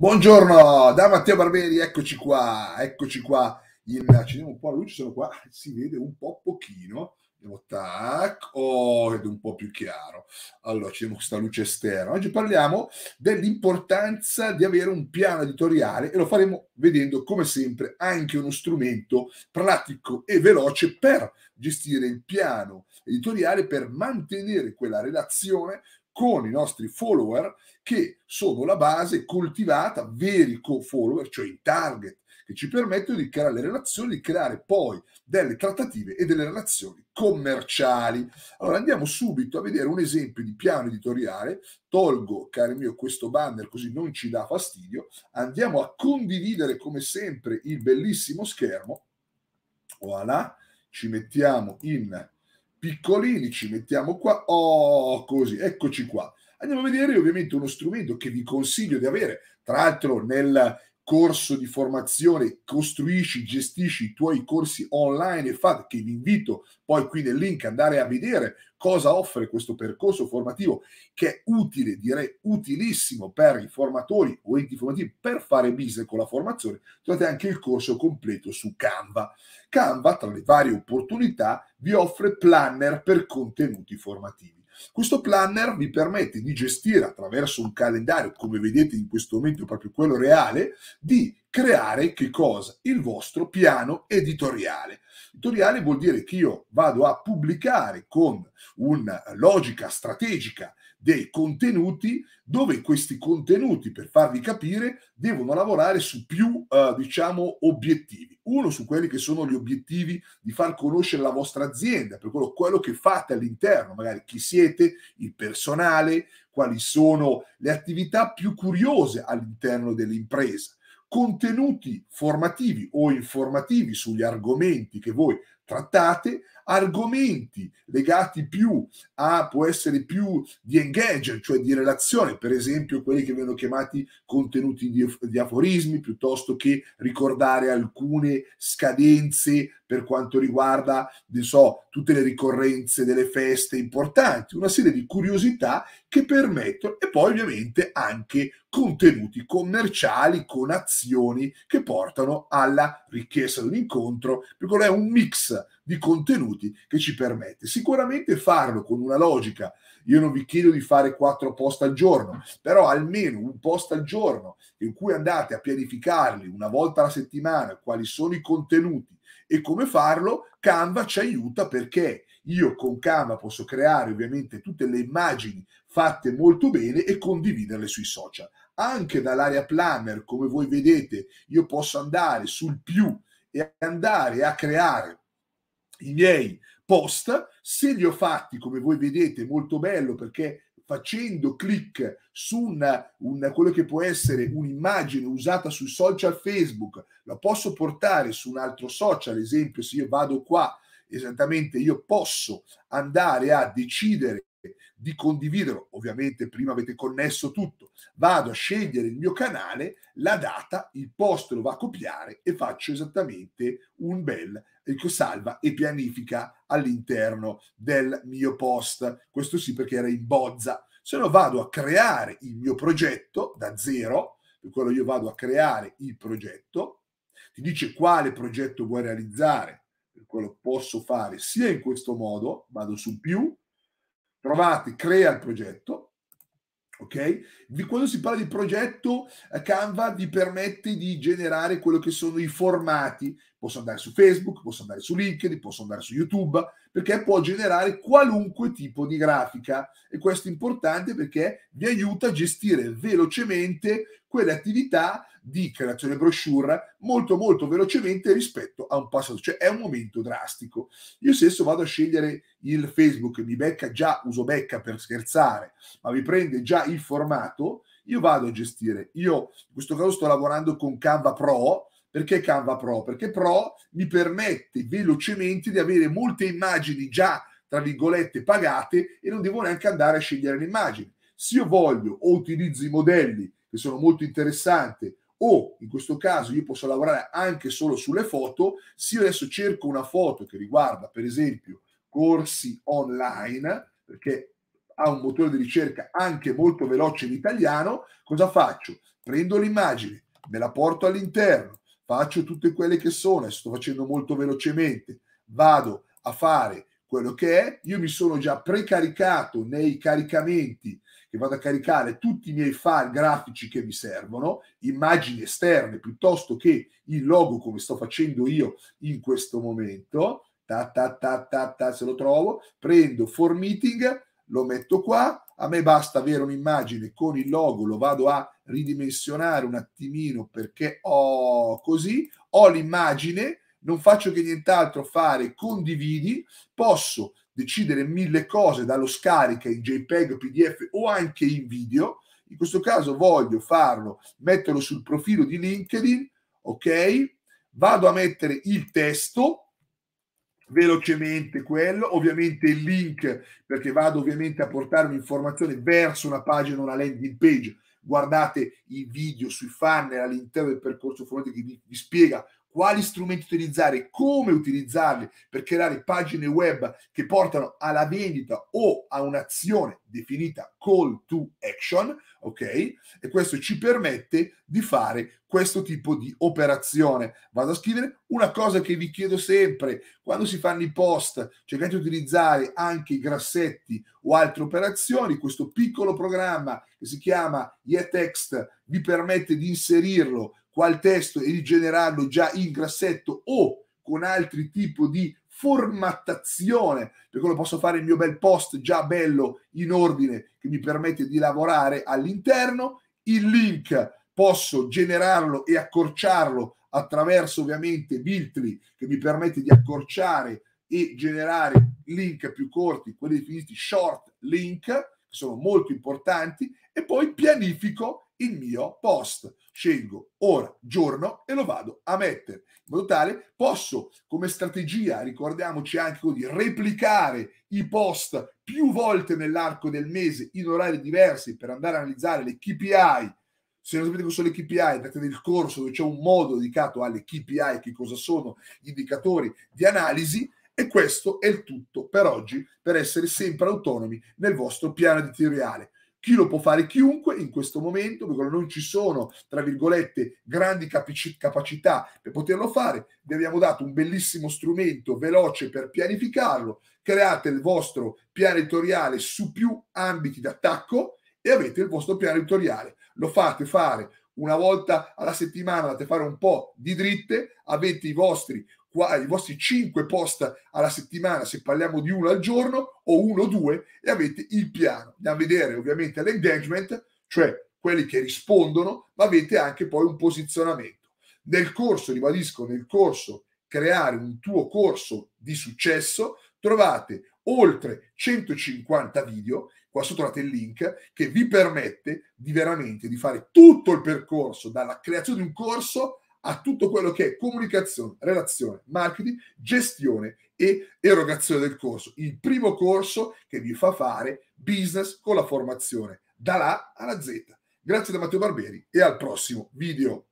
Buongiorno da Matteo Barberi, eccoci qua, eccoci qua. In, accendiamo un po' la luce, sono qua, si vede un po' pochino. Andiamo, tac, oh, ed è un po' più chiaro. Allora, accendiamo questa luce esterna. Oggi parliamo dell'importanza di avere un piano editoriale e lo faremo vedendo, come sempre, anche uno strumento pratico e veloce per gestire il piano editoriale, per mantenere quella relazione con i nostri follower che sono la base coltivata, veri follower, cioè i target che ci permettono di creare le relazioni, di creare poi delle trattative e delle relazioni commerciali. Allora andiamo subito a vedere un esempio di piano editoriale. Tolgo, caro mio, questo banner così non ci dà fastidio. Andiamo a condividere come sempre il bellissimo schermo. Voilà, ci mettiamo in piccolini, ci mettiamo qua, oh così, eccoci qua. Andiamo a vedere ovviamente uno strumento che vi consiglio di avere, tra l'altro nel corso di formazione, costruisci, gestisci i tuoi corsi online e fate che vi invito poi qui nel link andare a vedere cosa offre questo percorso formativo che è utile, direi utilissimo per i formatori o enti formativi per fare business con la formazione, trovate anche il corso completo su Canva. Canva tra le varie opportunità vi offre planner per contenuti formativi. Questo planner vi permette di gestire attraverso un calendario, come vedete in questo momento proprio quello reale, di creare che cosa? Il vostro piano editoriale. Editoriale vuol dire che io vado a pubblicare con una logica strategica dei contenuti dove questi contenuti, per farvi capire, devono lavorare su più, eh, diciamo, obiettivi uno su quelli che sono gli obiettivi di far conoscere la vostra azienda, per quello, quello che fate all'interno, magari chi siete, il personale, quali sono le attività più curiose all'interno dell'impresa contenuti formativi o informativi sugli argomenti che voi trattate, argomenti legati più a, può essere più di engagement, cioè di relazione, per esempio quelli che vengono chiamati contenuti di, di aforismi, piuttosto che ricordare alcune scadenze per quanto riguarda, ne so, tutte le ricorrenze delle feste importanti, una serie di curiosità che permettono, e poi ovviamente anche contenuti commerciali con azioni che portano alla richiesta di un incontro, perché è un mix di contenuti che ci permette. Sicuramente farlo con una logica, io non vi chiedo di fare quattro post al giorno, però almeno un post al giorno in cui andate a pianificarli una volta alla settimana, quali sono i contenuti e come farlo, Canva ci aiuta perché io con Canva posso creare ovviamente tutte le immagini fatte molto bene e condividerle sui social. Anche dall'area planner, come voi vedete, io posso andare sul più e andare a creare i miei post, se li ho fatti come voi vedete molto bello perché facendo clic su una, una, quello che può essere un'immagine usata sui social Facebook, la posso portare su un altro social, ad esempio se io vado qua, esattamente io posso andare a decidere di condividerlo, ovviamente prima avete connesso tutto, vado a scegliere il mio canale, la data, il post lo va a copiare e faccio esattamente un bel ecco, salva e pianifica all'interno del mio post. Questo sì perché era in bozza. Se no vado a creare il mio progetto da zero, per quello io vado a creare il progetto, ti dice quale progetto vuoi realizzare, per quello posso fare sia in questo modo, vado su più, trovate, crea il progetto, ok? Quando si parla di progetto, eh, Canva vi permette di generare quello che sono i formati. Posso andare su Facebook, posso andare su LinkedIn, posso andare su YouTube, perché può generare qualunque tipo di grafica e questo è importante perché vi aiuta a gestire velocemente quelle attività di creazione brochure molto molto velocemente rispetto a un passato, cioè è un momento drastico. Io stesso vado a scegliere il Facebook, mi becca già, uso becca per scherzare, ma mi prende già il formato, io vado a gestire, io in questo caso sto lavorando con Canva Pro, perché Canva Pro? Perché Pro mi permette velocemente di avere molte immagini già, tra virgolette, pagate e non devo neanche andare a scegliere l'immagine. Se io voglio o utilizzo i modelli che sono molto interessanti o in questo caso io posso lavorare anche solo sulle foto, se io adesso cerco una foto che riguarda per esempio corsi online, perché ha un motore di ricerca anche molto veloce in italiano, cosa faccio? Prendo l'immagine, me la porto all'interno, faccio tutte quelle che sono, e sto facendo molto velocemente, vado a fare quello che è, io mi sono già precaricato nei caricamenti che vado a caricare tutti i miei file grafici che mi servono, immagini esterne piuttosto che il logo come sto facendo io in questo momento, ta ta ta ta, ta se lo trovo, prendo for meeting, lo metto qua, a me basta avere un'immagine con il logo, lo vado a ridimensionare un attimino perché ho così, ho l'immagine, non faccio che nient'altro fare, condividi, posso decidere mille cose dallo scarica in JPEG, PDF o anche in video. In questo caso voglio farlo, metterlo sul profilo di LinkedIn, ok? Vado a mettere il testo, velocemente quello, ovviamente il link perché vado ovviamente a portare un'informazione verso una pagina, una landing page. Guardate i video sui funnel all'interno del percorso informatico che vi, vi spiega quali strumenti utilizzare, come utilizzarli per creare pagine web che portano alla vendita o a un'azione definita call to action, ok? E questo ci permette di fare questo tipo di operazione. Vado a scrivere una cosa che vi chiedo sempre, quando si fanno i post, cercate di utilizzare anche i grassetti o altre operazioni, questo piccolo programma che si chiama YeText vi permette di inserirlo qual testo e rigenerarlo già in grassetto o con altri tipi di formattazione, perché lo posso fare il mio bel post già bello in ordine che mi permette di lavorare all'interno, il link posso generarlo e accorciarlo attraverso ovviamente Biltly che mi permette di accorciare e generare link più corti, quelli definiti short link che sono molto importanti, e poi pianifico il mio post. Scelgo ora, giorno e lo vado a mettere. In modo tale posso, come strategia, ricordiamoci anche di replicare i post più volte nell'arco del mese in orari diversi per andare a analizzare le KPI. Se non sapete cosa sono le KPI, andate nel corso dove c'è un modo dedicato alle KPI, che cosa sono, gli indicatori di analisi, e questo è il tutto per oggi, per essere sempre autonomi nel vostro piano editoriale. Chi lo può fare? Chiunque in questo momento, perché non ci sono, tra virgolette, grandi capici- capacità per poterlo fare. Vi abbiamo dato un bellissimo strumento veloce per pianificarlo. Create il vostro piano editoriale su più ambiti d'attacco e avete il vostro piano editoriale. Lo fate fare una volta alla settimana andate a fare un po' di dritte, avete i vostri qua, i vostri 5 post alla settimana, se parliamo di uno al giorno, o uno o due, e avete il piano. Andiamo a vedere ovviamente l'engagement, cioè quelli che rispondono, ma avete anche poi un posizionamento. Nel corso, ribadisco, nel corso creare un tuo corso di successo, trovate oltre 150 video, qua sotto trovate il link, che vi permette di veramente di fare tutto il percorso, dalla creazione di un corso a tutto quello che è comunicazione, relazione, marketing, gestione e erogazione del corso. Il primo corso che vi fa fare business con la formazione, dalla A alla Z. Grazie da Matteo Barberi e al prossimo video.